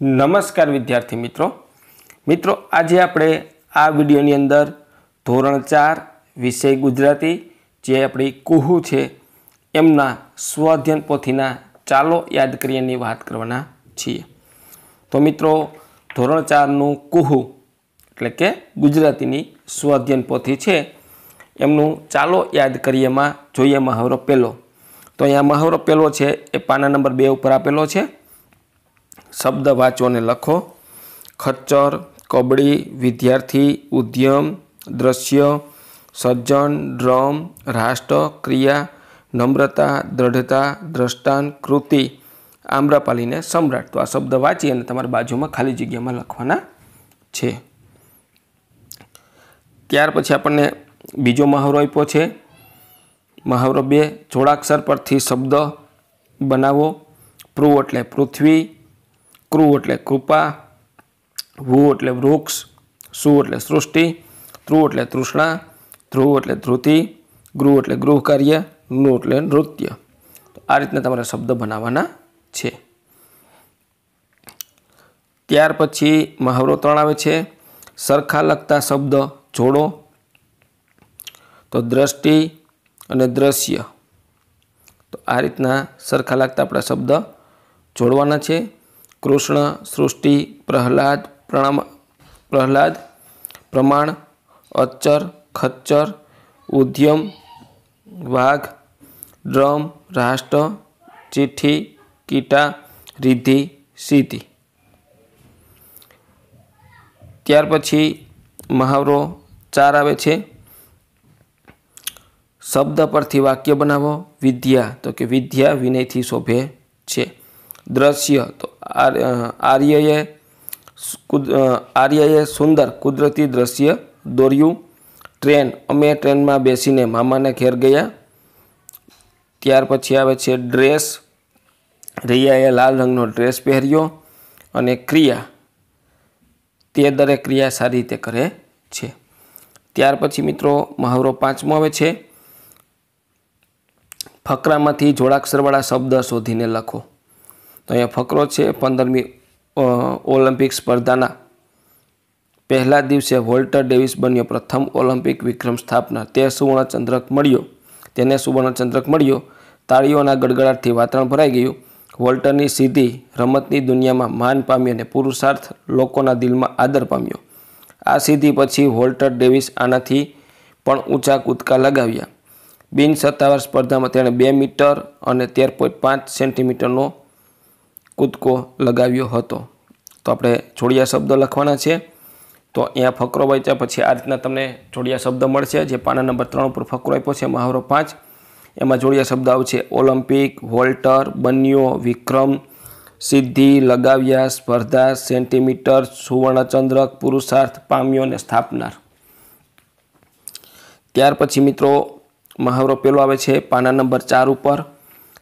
નમસ્કાર વિદ્યાર્થી મિત્રો મિત્રો આજે આપણે આ વિડીયોની અંદર ધોરણ ચાર વિષય ગુજરાતી જે આપણી કુહુ છે એમના સ્વાધ્યન પોથીના ચાલો યાદ કરીએની વાત કરવાના છીએ તો મિત્રો ધોરણ ચારનું કુહુ એટલે કે ગુજરાતીની સ્વાધ્યન પોથી છે એમનું ચાલો યાદ કરીએમાં જોઈએ મહાવરો પહેલો તો અહીંયા મહાવરો પહેલો છે એ પાના નંબર બે ઉપર આપેલો છે શબ્દ વાંચોને લખો ખચ્ચર કબડ્ડી વિદ્યાર્થી ઉદ્યમ દ્રશ્ય સજ્જન ડ્રમ રાષ્ટ્ર ક્રિયા નમ્રતા દ્રઢતા દ્રષ્ટાંત કૃતિ આમ્રપાલીને સમ્રાટ તો આ શબ્દ વાંચી અને તમારા બાજુમાં ખાલી જગ્યામાં લખવાના છે ત્યાર પછી આપણને બીજો મહાવરો આપ્યો છે મહાવરો બે જોડાક્ષર પરથી શબ્દ બનાવો પૃ એટલે પૃથ્વી ક્રુ એટલે કૃપા વુ એટલે વૃક્ષ સુ એટલે સૃષ્ટિ ધ્રુવ એટલે તૃષ્ણા ધ્રુવ એટલે ધ્રુતિ ગૃહ એટલે ગૃહ કાર્ય નૃ એટલે નૃત્ય તો આ રીતના તમારે શબ્દ બનાવવાના છે ત્યાર પછી મહાવરો ત્રણ આવે છે સરખા લગતા શબ્દ જોડો તો દ્રષ્ટિ અને દ્રશ્ય તો આ રીતના સરખા લાગતા આપણા શબ્દ જોડવાના છે કૃષ્ણ સૃષ્ટિ પ્રહલાદ પ્રણામ પ્રહલાદ પ્રમાણ અચ્ચર ખચ્ચર ઉદ્યમ વાઘ ડ્રમ રાષ્ટ્ર ચિઠ્ઠી કીટા રિદ્ધિ સિદ્ધિ ત્યાર પછી મહાવરો ચાર આવે છે શબ્દ પરથી વાક્ય બનાવો વિદ્યા તો કે વિદ્યા વિનયથી શોભે છે દ્રશ્ય તો આર્યએ આર્યએ સુંદર કુદરતી દ્રશ્ય દોર્યું ટ્રેન અમે ટ્રેનમાં બેસીને મામાને ઘેર ગયા ત્યાર પછી આવે છે ડ્રેસ રૈયાએ લાલ રંગનો ડ્રેસ પહેર્યો અને ક્રિયા તે દરેક ક્રિયા સારી રીતે કરે છે ત્યાર પછી મિત્રો મહાવરો પાંચમો આવે છે ફકરામાંથી જોડાક્ષરવાળા શબ્દ શોધીને લખો તો અહીંયા ફકરો છે પંદરમી ઓલિમ્પિક સ્પર્ધાના પહેલા દિવસે વોલ્ટર ડેવિસ બન્યો પ્રથમ ઓલિમ્પિક વિક્રમ સ્થાપના તે સુવર્ણચંદ્રક મળ્યો તેને સુવર્ણચંદ્રક મળ્યો તાળીઓના ગડગડાટથી વાતાવરણ ભરાઈ ગયું વોલ્ટરની સિદ્ધિ રમતની દુનિયામાં માન પામી અને પુરુષાર્થ લોકોના દિલમાં આદર પામ્યો આ સિદ્ધિ પછી વોલ્ટર ડેવિસ આનાથી પણ ઊંચા કૂદકા લગાવ્યા બિન સત્તાવાર સ્પર્ધામાં તેણે બે મીટર અને તેર પોઈન્ટ પાંચ સેન્ટીમીટરનો કૂદકો લગાવ્યો હતો તો આપણે જોડિયા શબ્દ લખવાના છે તો અહીંયા ફકરો વાંચ્યા પછી આ રીતના તમને જોડિયા શબ્દ મળશે જે પાના નંબર ત્રણ ઉપર ફકરો આપ્યો છે મહાવરો પાંચ એમાં જોડિયા શબ્દ આવશે ઓલિમ્પિક વોલ્ટર બન્યો વિક્રમ સિદ્ધિ લગાવ્યા સ્પર્ધા સેન્ટીમીટર સુવર્ણચંદ્રક પુરુષાર્થ પામ્યો અને સ્થાપનાર ત્યાર પછી મિત્રો મહાવરો પેલો આવે છે પાના નંબર ચાર ઉપર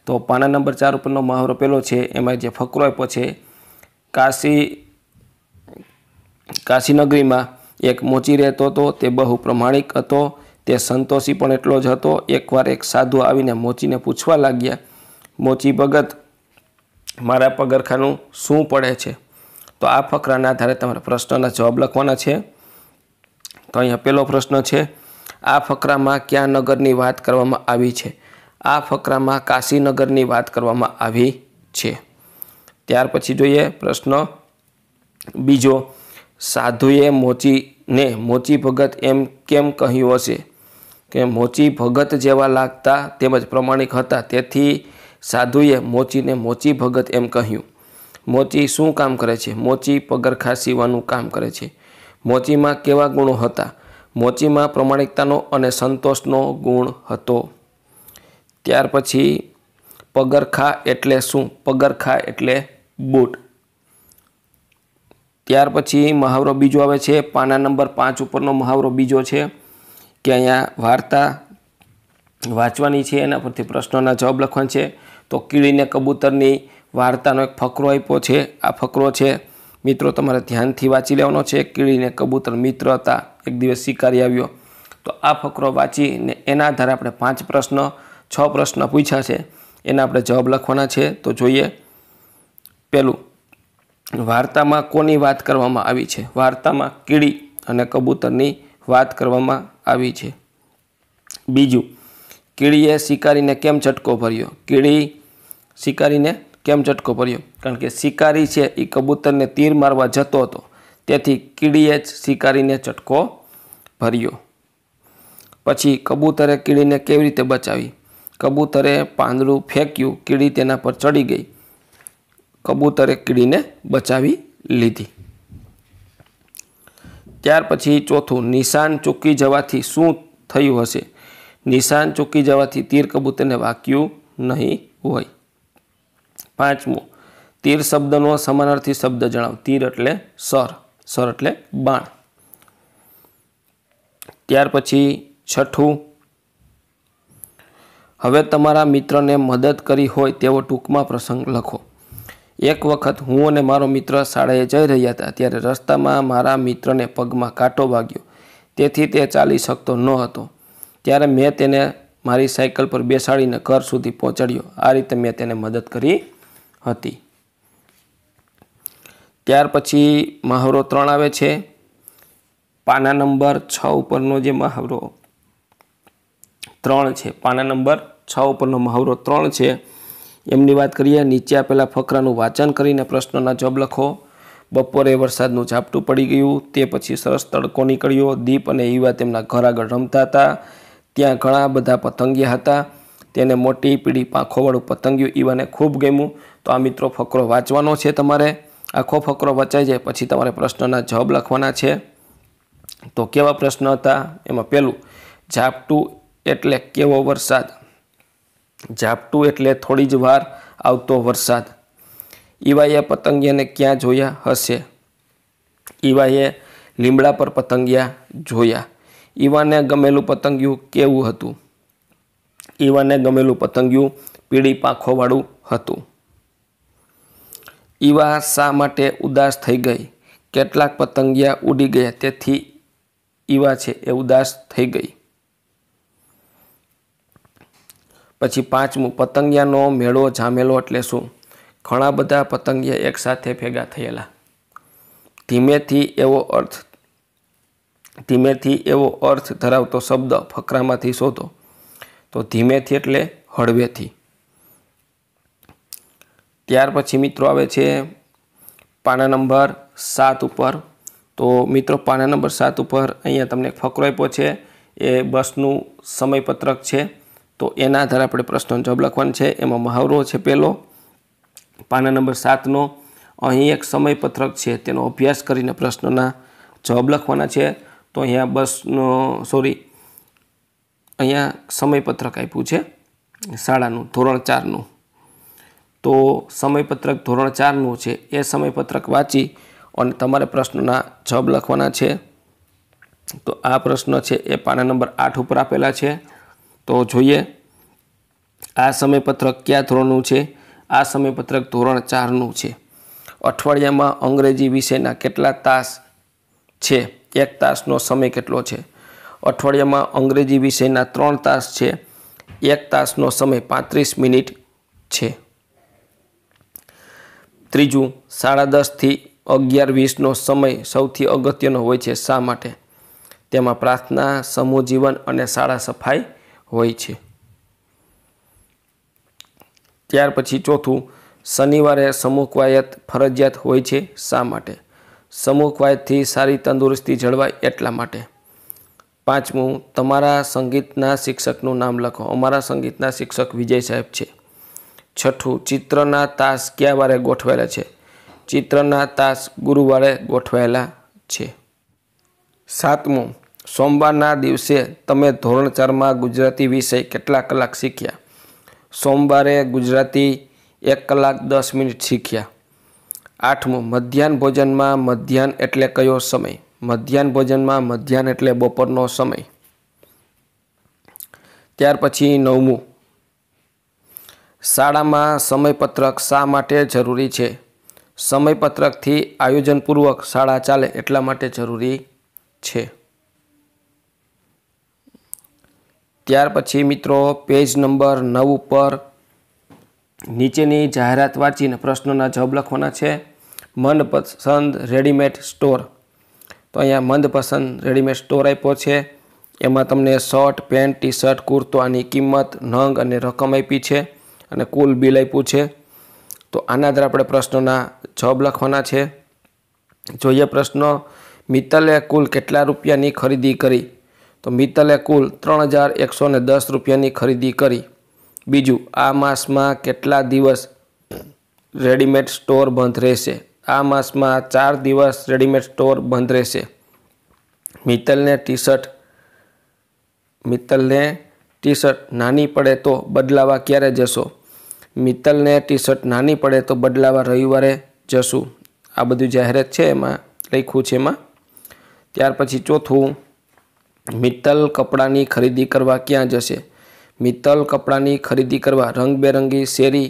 તો પાના નંબર ચાર ઉપરનો મહાવરો પહેલો છે એમાં જે ફકરો આપ્યો છે કાશી કાશીનગરીમાં એક મોચી રહેતો હતો તે બહુ પ્રમાણિક હતો તે સંતોષી પણ એટલો જ હતો એકવાર એક સાધુ આવીને મોચીને પૂછવા લાગ્યા મોચી ભગત મારા પગરખાનું શું પડે છે તો આ ફકરાના આધારે તમારે પ્રશ્નના જવાબ લખવાના છે તો અહીંયા પહેલો પ્રશ્ન છે આ ફકરામાં ક્યાં નગરની વાત કરવામાં આવી છે આ ફકરામાં કાશીનગરની વાત કરવામાં આવી છે ત્યાર પછી જોઈએ પ્રશ્ન બીજો સાધુએ મોચીને મોચી ભગત એમ કેમ કહ્યું હશે કે મોચી ભગત જેવા લાગતા તેમજ પ્રમાણિક હતા તેથી સાધુએ મોચીને મોચી ભગત એમ કહ્યું મોચી શું કામ કરે છે મોચી પગરખા સીવાનું કામ કરે છે મોચીમાં કેવા ગુણો હતા મોચીમાં પ્રમાણિકતાનો અને સંતોષનો ગુણ હતો ત્યાર પછી પગરખા એટલે શું પગરખા એટલે બૂટ ત્યાર પછી મહાવરો બીજો આવે છે પાના નંબર પાંચ ઉપરનો મહાવરો બીજો છે કે અહીંયા વાર્તા વાંચવાની છે એના પરથી પ્રશ્નોના જવાબ લખવાના છે તો કીડીને કબૂતરની વાર્તાનો એક ફકરો આપ્યો છે આ ફકરો છે મિત્રો તમારે ધ્યાનથી વાંચી લેવાનો છે કીડીને કબૂતર મિત્ર હતા એક દિવસ શિકારી આવ્યો તો આ ફકરો વાંચીને એના આધારે આપણે પાંચ પ્રશ્ન છ પ્રશ્ન પૂછ્યા છે એને આપણે જવાબ લખવાના છે તો જોઈએ પહેલું વાર્તામાં કોની વાત કરવામાં આવી છે વાર્તામાં કીડી અને કબૂતરની વાત કરવામાં આવી છે બીજું કીડીએ શિકારીને કેમ ચટકો ભર્યો કીડી શિકારીને કેમ ચટકો ભર્યો કારણ કે શિકારી છે એ કબૂતરને તીર મારવા જતો હતો તેથી કીડીએ જ શિકારીને ચટકો ભર્યો પછી કબૂતરે કીડીને કેવી રીતે બચાવી કબૂતરે પાંદડું ફેંક્યું કીડી તેના પર ચડી ગઈ કબૂતરે કીડીને બચાવી લીધી ત્યાર પછી ચોથું નિશાન ચૂકી જવાથી શું થયું હશે નિશાન ચૂકી જવાથી તીર કબૂતરને વાક્યું નહીં હોય પાંચમું તીર શબ્દનો સમાનાર્થી શબ્દ જણાવ તીર એટલે સર સર એટલે બાણ ત્યાર પછી છઠ્ઠું હવે તમારા મિત્રને મદદ કરી હોય તેવો ટૂંકમાં પ્રસંગ લખો એક વખત હું અને મારો મિત્ર શાળાએ જઈ રહ્યા હતા ત્યારે રસ્તામાં મારા મિત્રને પગમાં કાંટો વાગ્યો તેથી તે ચાલી શકતો ન હતો ત્યારે મેં તેને મારી સાયકલ પર બેસાડીને ઘર સુધી પહોંચાડ્યો આ રીતે મેં તેને મદદ કરી હતી ત્યાર પછી મહાવરો ત્રણ આવે છે પાના નંબર છ ઉપરનો જે મહાવરો ત્રણ છે પાના નંબર છ ઉપરનો મહાવરો ત્રણ છે એમની વાત કરીએ નીચે આપેલા ફકરાનું વાંચન કરીને પ્રશ્નના જવાબ લખો બપોરે વરસાદનું ઝાપટું પડી ગયું તે પછી સરસ તડકો નીકળ્યો દીપ અને યુવા તેમના ઘર આગળ રમતા હતા ત્યાં ઘણા બધા પતંગિયા હતા તેને મોટી પીળી પાંખોવાળું પતંગિયું ઈવાને ખૂબ ગમ્યું તો આ મિત્રો ફકરો વાંચવાનો છે તમારે આખો ફકરો વચાઈ જાય પછી તમારે પ્રશ્નના જવાબ લખવાના છે તો કેવા પ્રશ્ન હતા એમાં પહેલું ઝાપટું એટલે કેવો વરસાદ ઝાપટું એટલે થોડી જ વાર આવતો વરસાદ ઈવાએ પતંગિયાને ક્યાં જોયા હશે ઈવાએ લીમડા પર પતંગિયા જોયા ઈવાને ગમેલું પતંગિયું કેવું હતું ઈવાને ગમેલું પતંગિયું પીળી પાંખોવાળું હતું ઈવા શા માટે ઉદાસ થઈ ગઈ કેટલાક પતંગિયા ઉડી ગયા તેથી ઈવા છે એ ઉદાસ થઈ ગઈ પછી પાંચમું પતંગિયાનો મેળો જામેલો એટલે શું ઘણા બધા પતંગિયા એકસાથે ભેગા થયેલા ધીમેથી એવો અર્થ ધીમેથી એવો અર્થ ધરાવતો શબ્દ ફકરામાંથી શોધો તો ધીમેથી એટલે હળવેથી ત્યાર પછી મિત્રો આવે છે પાના નંબર સાત ઉપર તો મિત્રો પાના નંબર સાત ઉપર અહીંયા તમને ફકરો આપ્યો છે એ બસનું સમયપત્રક છે તો એના આધારે આપણે પ્રશ્નનો જવાબ લખવાનો છે એમાં મહાવરો છે પહેલો પાના નંબર સાતનો અહીં એક સમયપત્રક છે તેનો અભ્યાસ કરીને પ્રશ્નના જવાબ લખવાના છે તો અહીંયા બસનો સોરી અહીંયા સમયપત્રક આપ્યું છે શાળાનું ધોરણ ચારનું તો સમયપત્રક ધોરણ ચારનું છે એ સમયપત્રક વાંચી અને તમારે પ્રશ્નના જવાબ લખવાના છે તો આ પ્રશ્ન છે એ પાના નંબર આઠ ઉપર આપેલા છે તો જોઈએ આ સમયપત્રક કયા ધોરણનું છે આ સમયપત્રક ધોરણ ચારનું છે અઠવાડિયામાં અંગ્રેજી વિષયના કેટલા તાસ છે એક તાસનો સમય કેટલો છે અઠવાડિયામાં અંગ્રેજી વિષયના ત્રણ તાસ છે એક તાસનો સમય પાંત્રીસ મિનિટ છે ત્રીજું સાડા દસથી અગિયાર વીસનો સમય સૌથી અગત્યનો હોય છે શા માટે તેમાં પ્રાર્થના સમૂહ જીવન અને શાળા સફાઈ હોય છે ત્યાર પછી ચોથું શનિવારે સમૂહ કવાયત ફરજિયાત હોય છે શા માટે સમૂહ કવાયતથી સારી તંદુરસ્તી જળવાય એટલા માટે પાંચમું તમારા સંગીતના શિક્ષકનું નામ લખો અમારા સંગીતના શિક્ષક વિજય સાહેબ છે છઠ્ઠું ચિત્રના તાસ ક્યાં વારે ગોઠવાયેલા છે ચિત્રના તાસ ગુરુવારે ગોઠવાયેલા છે સાતમું સોમવારના દિવસે તમે ધોરણ ચારમાં ગુજરાતી વિષય કેટલા કલાક શીખ્યા સોમવારે ગુજરાતી એક કલાક દસ મિનિટ શીખ્યા આઠમું મધ્યાહન ભોજનમાં મધ્યાહન એટલે કયો સમય મધ્યાહન ભોજનમાં મધ્યાહન એટલે બપોરનો સમય ત્યાર પછી નવમું શાળામાં સમયપત્રક શા માટે જરૂરી છે સમયપત્રકથી આયોજનપૂર્વક શાળા ચાલે એટલા માટે જરૂરી છે ત્યાર પછી મિત્રો પેજ નંબર નવ ઉપર નીચેની જાહેરાત વાંચીને પ્રશ્નોના જવાબ લખવાના છે મનપસંદ રેડીમેડ સ્ટોર તો અહીંયા મનપસંદ રેડીમેડ સ્ટોર આપ્યો છે એમાં તમને શર્ટ પેન્ટ ટી શર્ટ કુર્તો આની કિંમત નંગ અને રકમ આપી છે અને કુલ બિલ આપ્યું છે તો આના દ્વારા આપણે પ્રશ્નોના જવાબ લખવાના છે જોઈએ પ્રશ્નો મિત્તલે કુલ કેટલા રૂપિયાની ખરીદી કરી તો મિત્તલે કુલ ત્રણ હજાર એકસો ને દસ રૂપિયાની ખરીદી કરી બીજું આ માસમાં કેટલા દિવસ રેડીમેડ સ્ટોર બંધ રહેશે આ માસમાં ચાર દિવસ રેડીમેડ સ્ટોર બંધ રહેશે મિત્તલને ટી શર્ટ મિત્તલને ટી શર્ટ નાની પડે તો બદલાવા ક્યારે જશો મિત્તલને ટી શર્ટ નાની પડે તો બદલાવા રવિવારે જશું આ બધું જાહેરાત છે એમાં લખ્યું છે એમાં ત્યાર પછી ચોથું મિત્તલ કપડાની ખરીદી કરવા ક્યાં જશે મિત્તલ કપડાની ખરીદી કરવા રંગબેરંગી શેરી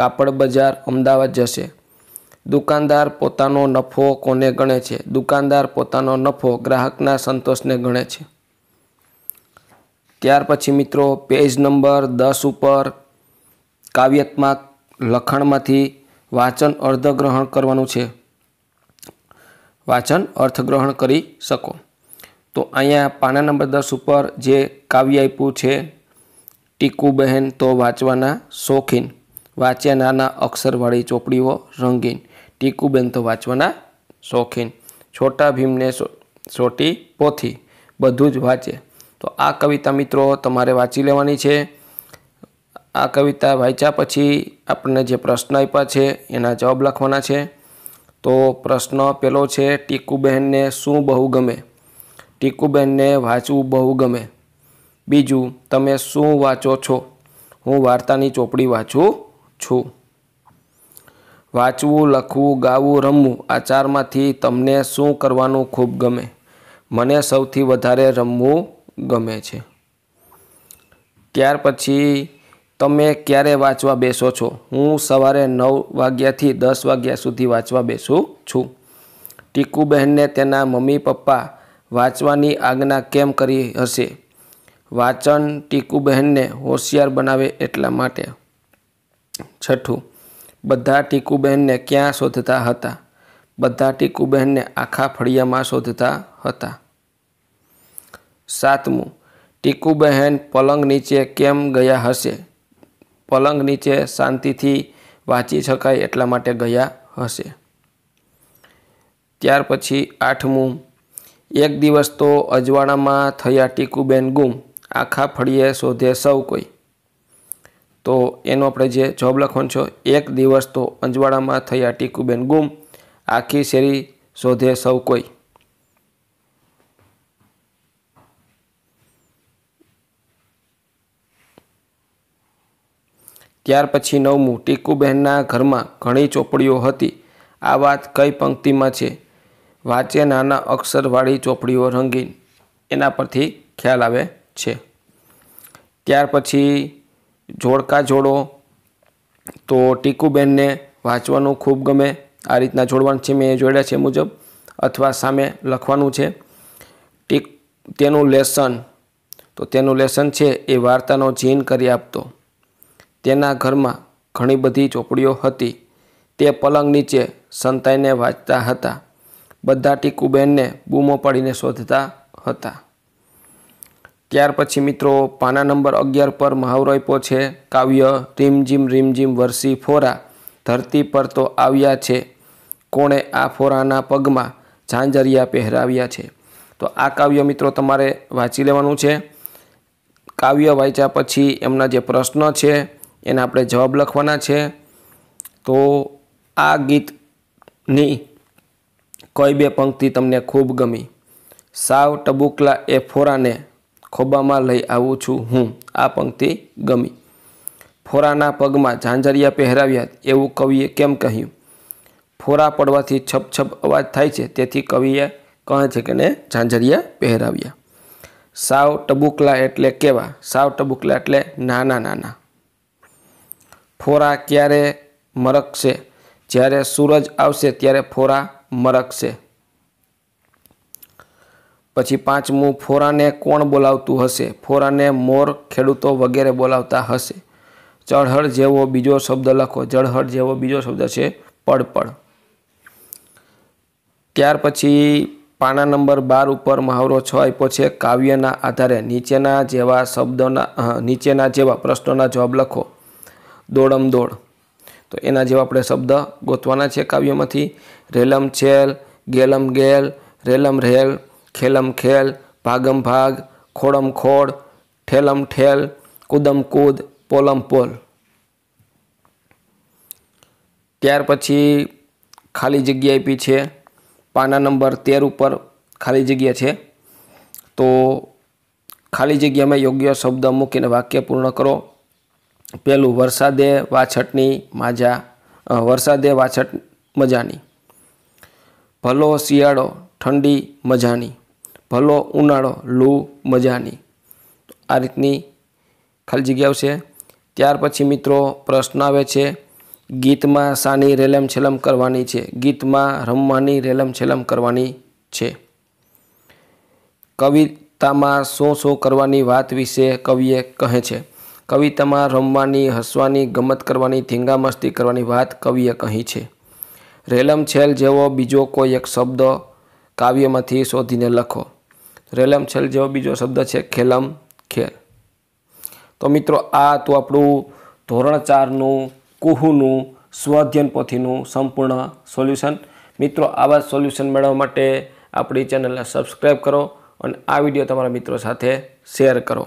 કાપડ બજાર અમદાવાદ જશે દુકાનદાર પોતાનો નફો કોને ગણે છે દુકાનદાર પોતાનો નફો ગ્રાહકના સંતોષને ગણે છે ત્યાર પછી મિત્રો પેજ નંબર દસ ઉપર કાવ્યાત્મક લખાણમાંથી વાંચન અર્ધગ્રહણ કરવાનું છે વાંચન અર્થગ્રહણ કરી શકો તો અહીંયા પાના નંબર દસ ઉપર જે કાવ્ય આપ્યું છે ટીકુ બહેન તો વાંચવાના શોખીન વાંચ્યા નાના અક્ષરવાળી ચોપડીઓ રંગીન ટીકુ બહેન તો વાંચવાના શોખીન છોટા ભીમને સોટી પોથી બધું જ વાંચે તો આ કવિતા મિત્રો તમારે વાંચી લેવાની છે આ કવિતા વાંચ્યા પછી આપણને જે પ્રશ્ન આપ્યા છે એના જવાબ લખવાના છે તો પ્રશ્ન પહેલો છે ટીકુ બહેનને શું બહુ ગમે ટીકુબેનને વાંચવું બહુ ગમે બીજું તમે શું વાંચો છો હું વાર્તાની ચોપડી વાંચું છું વાંચવું લખવું ગાવું રમવું આ ચારમાંથી તમને શું કરવાનું ખૂબ ગમે મને સૌથી વધારે રમવું ગમે છે ત્યાર પછી તમે ક્યારે વાંચવા બેસો છો હું સવારે નવ વાગ્યાથી દસ વાગ્યા સુધી વાંચવા બેસું છું ટીકુબહેનને તેના મમ્મી પપ્પા વાંચવાની આજ્ઞા કેમ કરી હશે વાંચન ટીકુબહેનને હોશિયાર બનાવે એટલા માટે છઠ્ઠું બધા ટીકુબહેનને ક્યાં શોધતા હતા બધા ટીકુબહેનને આખા ફળિયામાં શોધતા હતા સાતમું ટીકુબહેન પલંગ નીચે કેમ ગયા હશે પલંગ નીચે શાંતિથી વાંચી શકાય એટલા માટે ગયા હશે ત્યાર પછી આઠમું એક દિવસ તો અજવાળામાં થયા ટીકુબેન ગુમ આખા ફળીએ શોધે સૌ કોઈ તો એનો આપણે જે જોબ લખવાનો છો એક દિવસ તો અંજવાળામાં થયા ટીકુબેન ગુમ આખી શેરી શોધે સૌ કોઈ ત્યાર પછી નવમું ટીકુબહેનના ઘરમાં ઘણી ચોપડીઓ હતી આ વાત કઈ પંક્તિમાં છે વાંચે નાના અક્ષરવાળી ચોપડીઓ રંગીન એના પરથી ખ્યાલ આવે છે ત્યાર પછી જોડકા જોડો તો ટીકુબેનને વાંચવાનું ખૂબ ગમે આ રીતના જોડવાનું છે મેં જોડ્યા છે મુજબ અથવા સામે લખવાનું છે ટીક તેનું લેસન તો તેનું લેસન છે એ વાર્તાનો જીન કરી આપતો તેના ઘરમાં ઘણી બધી ચોપડીઓ હતી તે પલંગ નીચે સંતાઈને વાંચતા હતા બધા ટીકુબેનને બૂમો પાડીને શોધતા હતા ત્યાર પછી મિત્રો પાના નંબર અગિયાર પર મહાવરો આપ્યો છે કાવ્ય રીમઝીમ રીમઝીમ વરસી ફોરા ધરતી પર તો આવ્યા છે કોણે આ ફોરાના પગમાં ઝાંઝરિયા પહેરાવ્યા છે તો આ કાવ્ય મિત્રો તમારે વાંચી લેવાનું છે કાવ્ય વાંચ્યા પછી એમના જે પ્રશ્ન છે એના આપણે જવાબ લખવાના છે તો આ ગીતની કોઈ બે પંક્તિ તમને ખૂબ ગમી સાવ ટબુકલા એ ફોરાને ખોબામાં લઈ આવું છું હું આ પંક્તિ ગમી ફોરાના પગમાં ઝાંઝરિયા પહેરાવ્યા એવું કવિએ કેમ કહ્યું ફોરા પડવાથી છપછપ અવાજ થાય છે તેથી કવિએ કહે છે કે ને ઝાંઝરિયા પહેરાવ્યા સાવ ટબુકલા એટલે કેવા સાવ ટબુકલા એટલે નાના નાના ફોરા ક્યારે મરકશે જ્યારે સૂરજ આવશે ત્યારે ફોરા મરકશે પછી પાંચમું ફોરાને કોણ બોલાવતું હશે ફોરાને મોર ખેડૂતો વગેરે બોલાવતા હશે ચળહળ જેવો બીજો શબ્દ લખો ચળહળ જેવો બીજો શબ્દ છે પડપડ ત્યાર પછી પાના નંબર બાર ઉપર મહાવરો છ આપ્યો છે કાવ્યના આધારે નીચેના જેવા શબ્દોના નીચેના જેવા પ્રશ્નોના જવાબ લખો દોડમ દોડ તો એના જેવા આપણે શબ્દ ગોતવાના છે કાવ્યમાંથી રેલમ છેલ ગેલમ ગેલ રેલમ રેલ ખેલમ ખેલ ભાગમ ભાગ ખોડમ ખોડ ઠેલમ ઠેલ કૂદમ કૂદ પોલમ પોલ ત્યાર પછી ખાલી જગ્યા આપી છે પાના નંબર તેર ઉપર ખાલી જગ્યા છે તો ખાલી જગ્યામાં યોગ્ય શબ્દ મૂકીને વાક્ય પૂર્ણ કરો પહેલું વરસાદે વાછટની માજા વરસાદે વાછટ મજાની ભલો શિયાળો ઠંડી મજાની ભલો ઉનાળો લૂ મજાની આ રીતની ખાલી જગ્યાઓ છે ત્યાર પછી મિત્રો પ્રશ્ન આવે છે ગીતમાં સાની રેલમ છેલમ કરવાની છે ગીતમાં રમવાની રેલમ છેલમ કરવાની છે કવિતામાં શું શું કરવાની વાત વિશે કવિએ કહે છે કવિતામાં રમવાની હસવાની ગમત કરવાની ધીંગામસ્તી કરવાની વાત કવિએ કહી છે રેલમછેલ જેવો બીજો કોઈ એક શબ્દ કાવ્યમાંથી શોધીને લખો રેલમછેલ જેવો બીજો શબ્દ છે ખેલમ ખેલ તો મિત્રો આ હતું આપણું ધોરણ ચારનું કુહુનું સ્વાધ્યન પોથીનું સંપૂર્ણ સોલ્યુશન મિત્રો આવા સોલ્યુશન મેળવવા માટે આપણી ચેનલને સબસ્ક્રાઈબ કરો અને આ વિડીયો તમારા મિત્રો સાથે શેર કરો